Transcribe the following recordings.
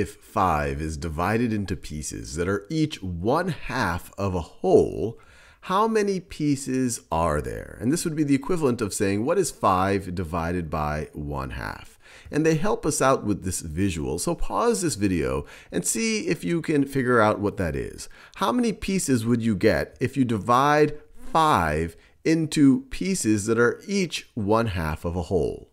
if 5 is divided into pieces that are each one half of a whole, how many pieces are there? And this would be the equivalent of saying, what is 5 divided by 1 half? And they help us out with this visual, so pause this video and see if you can figure out what that is. How many pieces would you get if you divide 5 into pieces that are each one half of a whole?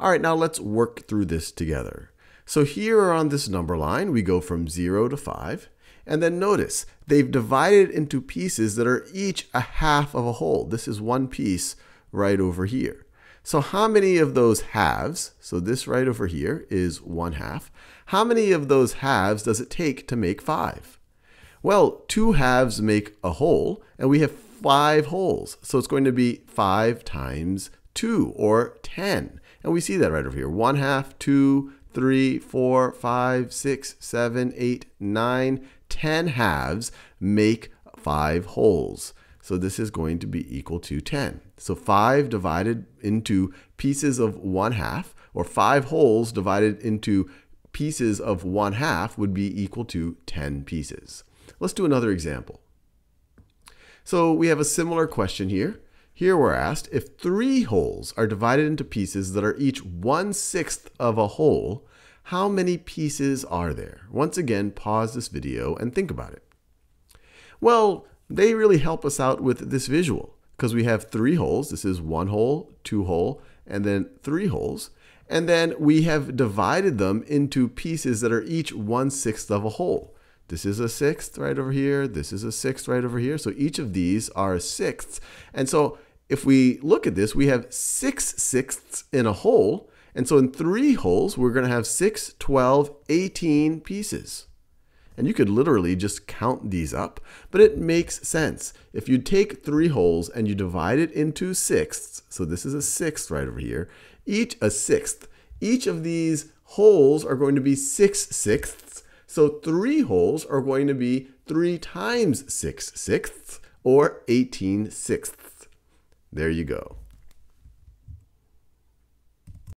All right, now let's work through this together. So here on this number line, we go from 0 to 5. And then notice, they've divided into pieces that are each a half of a whole. This is one piece right over here. So how many of those halves, so this right over here is 1 half, how many of those halves does it take to make 5? Well, two halves make a whole, and we have five wholes. So it's going to be 5 times 2, or 10. And we see that right over here. 1 half, 2, three, four, five, six, seven, eight, nine, ten halves make five wholes. So this is going to be equal to 10. So 5 divided into pieces of 1 half, or 5 wholes divided into pieces of 1 half would be equal to 10 pieces. Let's do another example. So we have a similar question here. Here we're asked if three holes are divided into pieces that are each one sixth of a hole, how many pieces are there? Once again, pause this video and think about it. Well, they really help us out with this visual because we have three holes. This is one hole, two hole, and then three holes. And then we have divided them into pieces that are each one sixth of a hole. This is a sixth right over here. This is a sixth right over here. So each of these are sixths. And so if we look at this, we have 6 sixths in a hole. And so in three holes, we're going to have 6, 12, 18 pieces. And you could literally just count these up, but it makes sense. If you take three holes and you divide it into sixths, so this is a sixth right over here, each a sixth, each of these holes are going to be six sixths, so three holes are going to be three times six sixths, or 18 sixths. There you go.